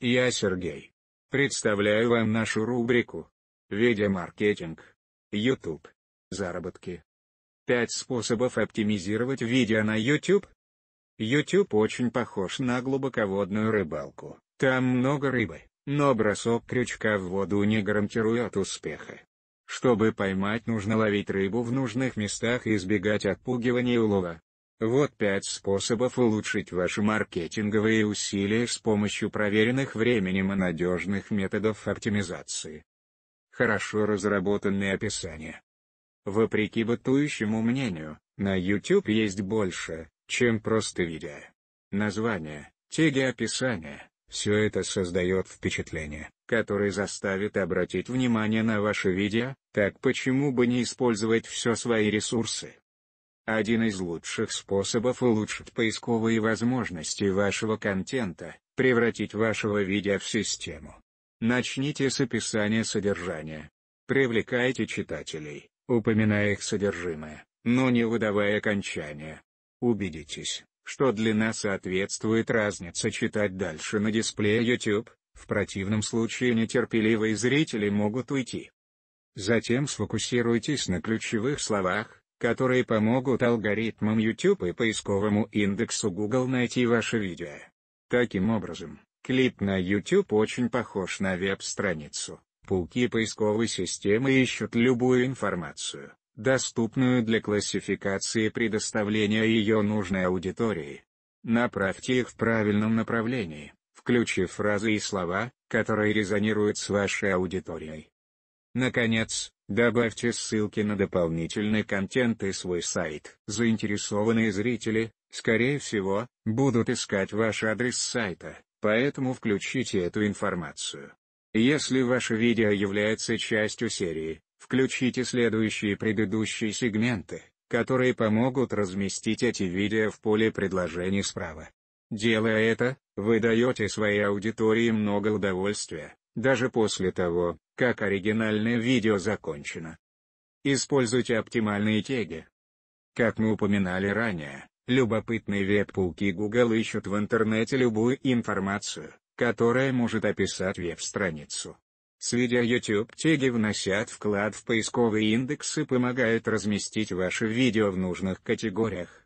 Я Сергей. Представляю вам нашу рубрику «Видеомаркетинг». YouTube. Заработки. 5 способов оптимизировать видео на YouTube. YouTube очень похож на глубоководную рыбалку. Там много рыбы, но бросок крючка в воду не гарантирует успеха. Чтобы поймать нужно ловить рыбу в нужных местах и избегать отпугивания улова. Вот пять способов улучшить ваши маркетинговые усилия с помощью проверенных временем и надежных методов оптимизации. Хорошо разработанные описания. Вопреки бытующему мнению, на YouTube есть больше, чем просто видео. Название, теги описания, все это создает впечатление, которое заставит обратить внимание на ваше видео, так почему бы не использовать все свои ресурсы? Один из лучших способов улучшить поисковые возможности вашего контента – превратить вашего видео в систему. Начните с описания содержания. Привлекайте читателей, упоминая их содержимое, но не выдавая окончания. Убедитесь, что длина соответствует разнице читать дальше на дисплее YouTube, в противном случае нетерпеливые зрители могут уйти. Затем сфокусируйтесь на ключевых словах, которые помогут алгоритмам YouTube и поисковому индексу Google найти ваше видео. Таким образом, клип на YouTube очень похож на веб-страницу. Пауки поисковой системы ищут любую информацию, доступную для классификации и предоставления ее нужной аудитории. Направьте их в правильном направлении, включив фразы и слова, которые резонируют с вашей аудиторией. Наконец, Добавьте ссылки на дополнительный контент и свой сайт. Заинтересованные зрители, скорее всего, будут искать ваш адрес сайта, поэтому включите эту информацию. Если ваше видео является частью серии, включите следующие предыдущие сегменты, которые помогут разместить эти видео в поле предложений справа. Делая это, вы даете своей аудитории много удовольствия, даже после того, как оригинальное видео закончено. Используйте оптимальные теги. Как мы упоминали ранее, любопытные веб-пауки Google ищут в интернете любую информацию, которая может описать веб-страницу. С видео YouTube теги вносят вклад в поисковые индексы и помогают разместить ваше видео в нужных категориях.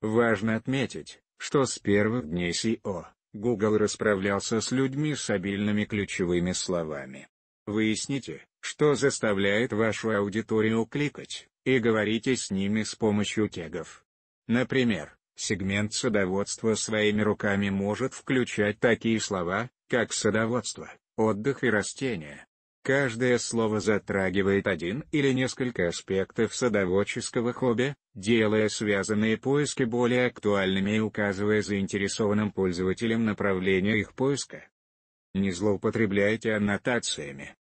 Важно отметить, что с первых дней SEO, Google расправлялся с людьми с обильными ключевыми словами. Выясните, что заставляет вашу аудиторию кликать, и говорите с ними с помощью тегов. Например, сегмент садоводства своими руками может включать такие слова, как садоводство, отдых и растения. Каждое слово затрагивает один или несколько аспектов садоводческого хобби, делая связанные поиски более актуальными и указывая заинтересованным пользователям направление их поиска. Не злоупотребляйте аннотациями.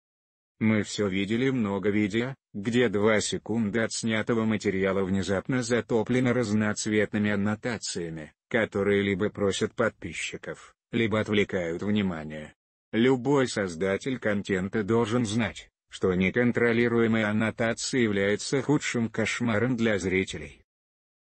Мы все видели много видео, где 2 секунды отснятого материала внезапно затоплено разноцветными аннотациями, которые либо просят подписчиков, либо отвлекают внимание. Любой создатель контента должен знать, что неконтролируемая аннотация является худшим кошмаром для зрителей.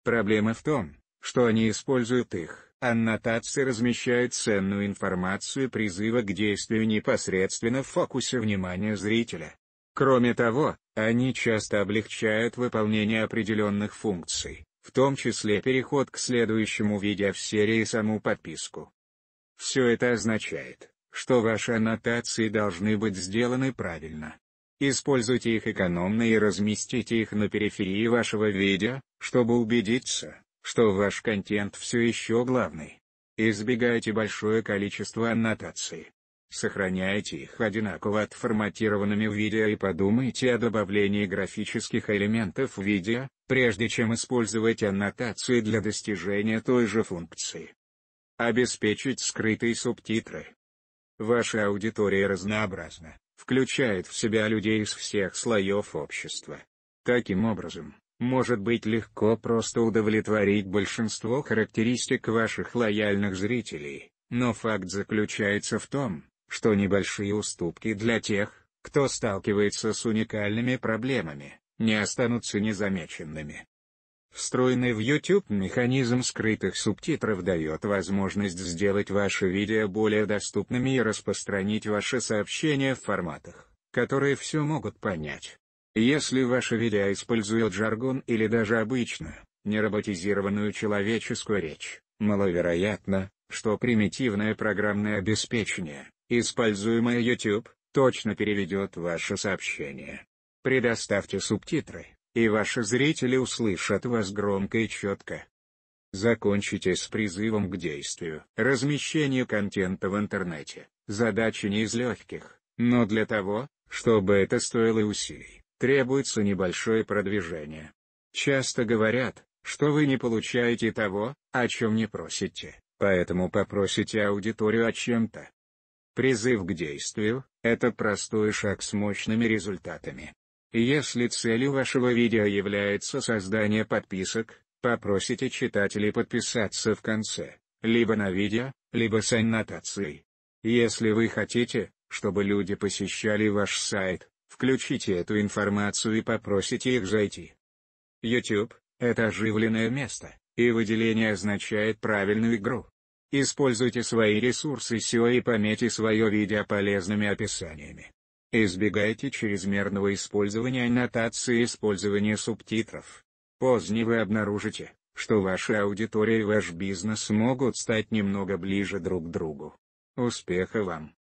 Проблема в том, что они используют их, Аннотации размещают ценную информацию призыва к действию непосредственно в фокусе внимания зрителя. Кроме того, они часто облегчают выполнение определенных функций, в том числе переход к следующему видео в серии и саму подписку. Все это означает, что ваши аннотации должны быть сделаны правильно. Используйте их экономно и разместите их на периферии вашего видео, чтобы убедиться, что ваш контент все еще главный. Избегайте большое количество аннотаций. Сохраняйте их одинаково отформатированными в видео и подумайте о добавлении графических элементов в видео, прежде чем использовать аннотации для достижения той же функции. Обеспечить скрытые субтитры. Ваша аудитория разнообразна, включает в себя людей из всех слоев общества. Таким образом, может быть легко просто удовлетворить большинство характеристик ваших лояльных зрителей, но факт заключается в том, что небольшие уступки для тех, кто сталкивается с уникальными проблемами, не останутся незамеченными. Встроенный в YouTube механизм скрытых субтитров дает возможность сделать ваши видео более доступными и распространить ваши сообщения в форматах, которые все могут понять. Если ваша ведя использует жаргон или даже обычную нероботизированную человеческую речь, маловероятно, что примитивное программное обеспечение, используемое YouTube, точно переведет ваше сообщение. Предоставьте субтитры, и ваши зрители услышат вас громко и четко. Закончите с призывом к действию. Размещение контента в интернете – задача не из легких, но для того, чтобы это стоило усилий требуется небольшое продвижение. Часто говорят, что вы не получаете того, о чем не просите, поэтому попросите аудиторию о чем-то. Призыв к действию – это простой шаг с мощными результатами. Если целью вашего видео является создание подписок, попросите читателей подписаться в конце, либо на видео, либо с аннотацией. Если вы хотите, чтобы люди посещали ваш сайт, Включите эту информацию и попросите их зайти. YouTube – это оживленное место, и выделение означает правильную игру. Используйте свои ресурсы SEO и пометьте свое видео полезными описаниями. Избегайте чрезмерного использования аннотации и использования субтитров. Позднее вы обнаружите, что ваша аудитория и ваш бизнес могут стать немного ближе друг к другу. Успеха вам!